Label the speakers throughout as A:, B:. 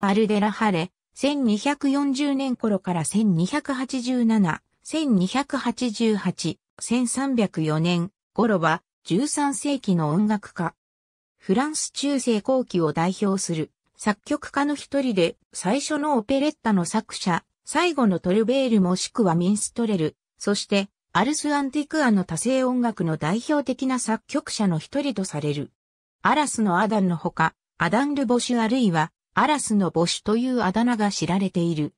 A: アルデラハレ、1240年頃から1287、1288、1304年頃は13世紀の音楽家。フランス中世後期を代表する作曲家の一人で最初のオペレッタの作者、最後のトルベールもしくはミンストレル、そしてアルス・アンティクアの多声音楽の代表的な作曲者の一人とされる。アラスのアダンのほか、アダン・ル・ボシュあるいはアラスの母種というあだ名が知られている。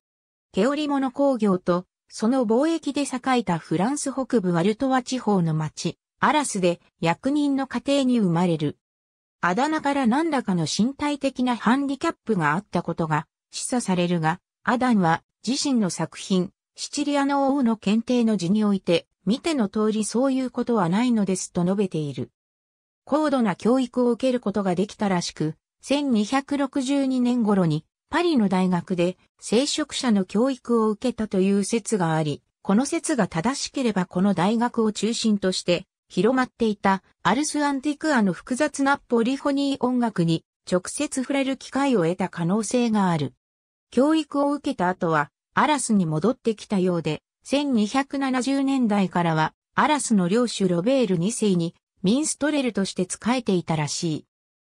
A: 毛織物工業と、その貿易で栄えたフランス北部ワルトワ地方の町、アラスで役人の家庭に生まれる。あだ名から何らかの身体的なハンディキャップがあったことが示唆されるが、アダンは自身の作品、シチリアの王の検定の字において、見ての通りそういうことはないのですと述べている。高度な教育を受けることができたらしく、1262年頃にパリの大学で聖職者の教育を受けたという説があり、この説が正しければこの大学を中心として広まっていたアルス・アンティクアの複雑なポリフォニー音楽に直接触れる機会を得た可能性がある。教育を受けた後はアラスに戻ってきたようで、1270年代からはアラスの領主ロベール2世にミンストレルとして仕えていたらしい。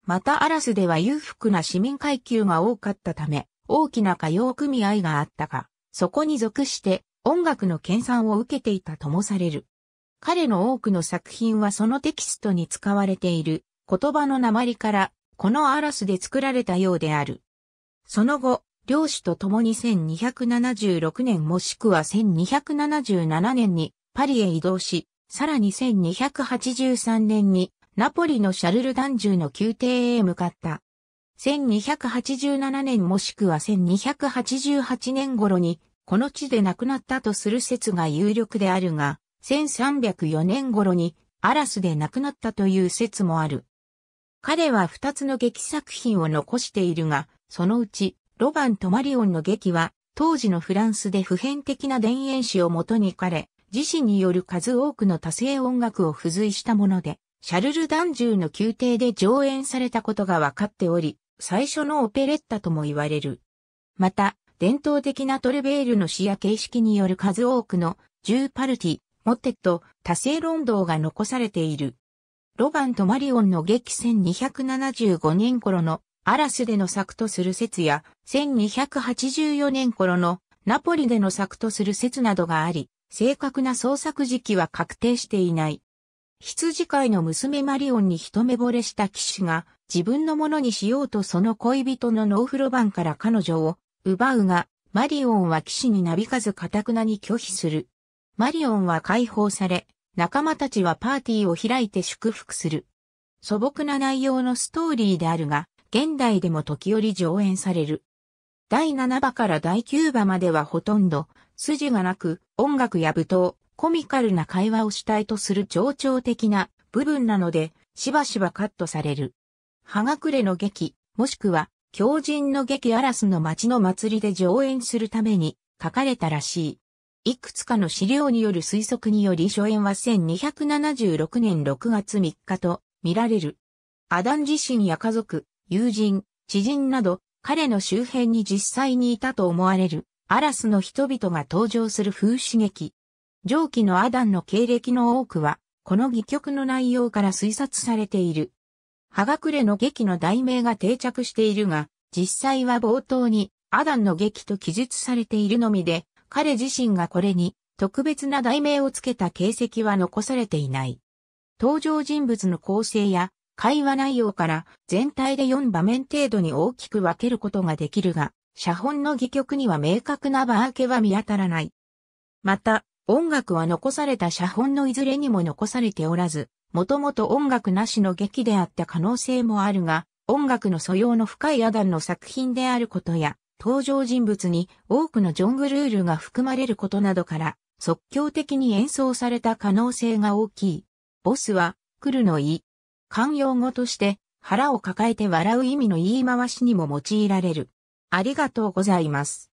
A: またアラスでは裕福な市民階級が多かったため、大きな歌謡組合があったが、そこに属して音楽の研鑽を受けていたともされる。彼の多くの作品はそのテキストに使われている言葉の鉛からこのアラスで作られたようである。その後、領主と共に1276年もしくは1277年にパリへ移動し、さらに1283年にナポリのシャルルダンューの宮廷へ向かった。1287年もしくは1288年頃に、この地で亡くなったとする説が有力であるが、1304年頃にアラスで亡くなったという説もある。彼は二つの劇作品を残しているが、そのうち、ロバン・とマリオンの劇は、当時のフランスで普遍的な田園詩をもとに彼、自身による数多くの多声音楽を付随したもので、シャルル・ダンジューの宮廷で上演されたことが分かっており、最初のオペレッタとも言われる。また、伝統的なトレベールの詩や形式による数多くのジューパルティ、モテット、多声論道が残されている。ロバンとマリオンの劇1275年頃のアラスでの作とする説や1284年頃のナポリでの作とする説などがあり、正確な創作時期は確定していない。羊飼いの娘マリオンに一目惚れした騎士が、自分のものにしようとその恋人のノーフロバンから彼女を奪うが、マリオンは騎士になびかずタくなに拒否する。マリオンは解放され、仲間たちはパーティーを開いて祝福する。素朴な内容のストーリーであるが、現代でも時折上演される。第7話から第9話まではほとんど、筋がなく、音楽や舞踏、コミカルな会話を主体とする冗長的な部分なので、しばしばカットされる。はがくれの劇、もしくは、狂人の劇アラスの街の祭りで上演するために書かれたらしい。いくつかの資料による推測により初演は1276年6月3日と見られる。アダン自身や家族、友人、知人など、彼の周辺に実際にいたと思われる、アラスの人々が登場する風刺劇。上記のアダンの経歴の多くは、この戯曲の内容から推察されている。葉隠れの劇の題名が定着しているが、実際は冒頭にアダンの劇と記述されているのみで、彼自身がこれに特別な題名をつけた形跡は残されていない。登場人物の構成や会話内容から全体で4場面程度に大きく分けることができるが、写本の戯曲には明確な場明けは見当たらない。また、音楽は残された写本のいずれにも残されておらず、もともと音楽なしの劇であった可能性もあるが、音楽の素養の深いアダンの作品であることや、登場人物に多くのジョングルールが含まれることなどから、即興的に演奏された可能性が大きい。ボスは、来るのい。慣用語として、腹を抱えて笑う意味の言い回しにも用いられる。ありがとうございます。